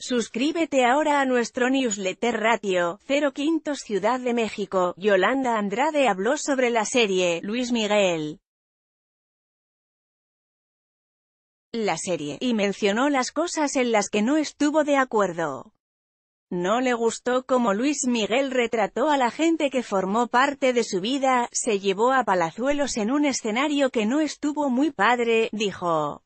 Suscríbete ahora a nuestro newsletter Ratio, 05 Ciudad de México. Yolanda Andrade habló sobre la serie, Luis Miguel. La serie, y mencionó las cosas en las que no estuvo de acuerdo. No le gustó cómo Luis Miguel retrató a la gente que formó parte de su vida, se llevó a Palazuelos en un escenario que no estuvo muy padre, dijo.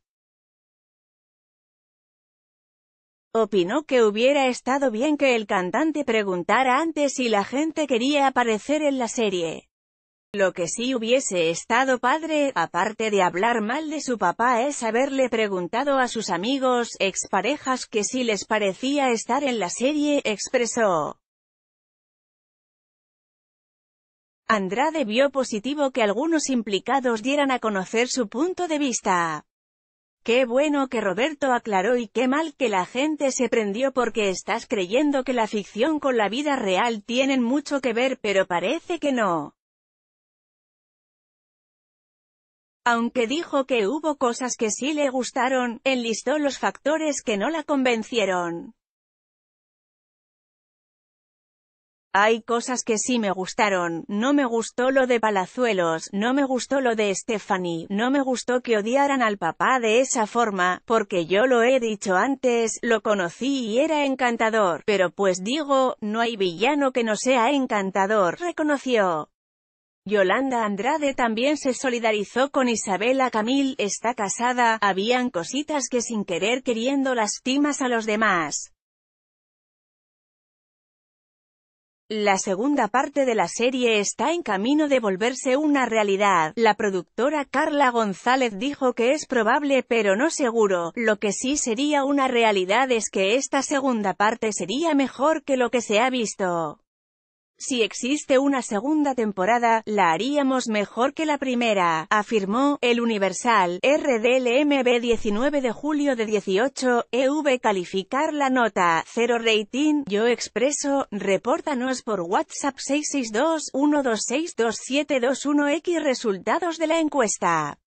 Opinó que hubiera estado bien que el cantante preguntara antes si la gente quería aparecer en la serie. Lo que sí hubiese estado padre, aparte de hablar mal de su papá, es haberle preguntado a sus amigos, exparejas que si les parecía estar en la serie, expresó. Andrade vio positivo que algunos implicados dieran a conocer su punto de vista. Qué bueno que Roberto aclaró y qué mal que la gente se prendió porque estás creyendo que la ficción con la vida real tienen mucho que ver pero parece que no. Aunque dijo que hubo cosas que sí le gustaron, enlistó los factores que no la convencieron. Hay cosas que sí me gustaron, no me gustó lo de Palazuelos, no me gustó lo de Stephanie, no me gustó que odiaran al papá de esa forma, porque yo lo he dicho antes, lo conocí y era encantador, pero pues digo, no hay villano que no sea encantador, reconoció. Yolanda Andrade también se solidarizó con Isabela Camil, está casada, habían cositas que sin querer queriendo lastimas a los demás. La segunda parte de la serie está en camino de volverse una realidad. La productora Carla González dijo que es probable pero no seguro. Lo que sí sería una realidad es que esta segunda parte sería mejor que lo que se ha visto. Si existe una segunda temporada, la haríamos mejor que la primera, afirmó, el Universal, RDLMB 19 de julio de 18, EV calificar la nota, 0 rating, yo expreso, repórtanos por WhatsApp 662 126 2721 x resultados de la encuesta.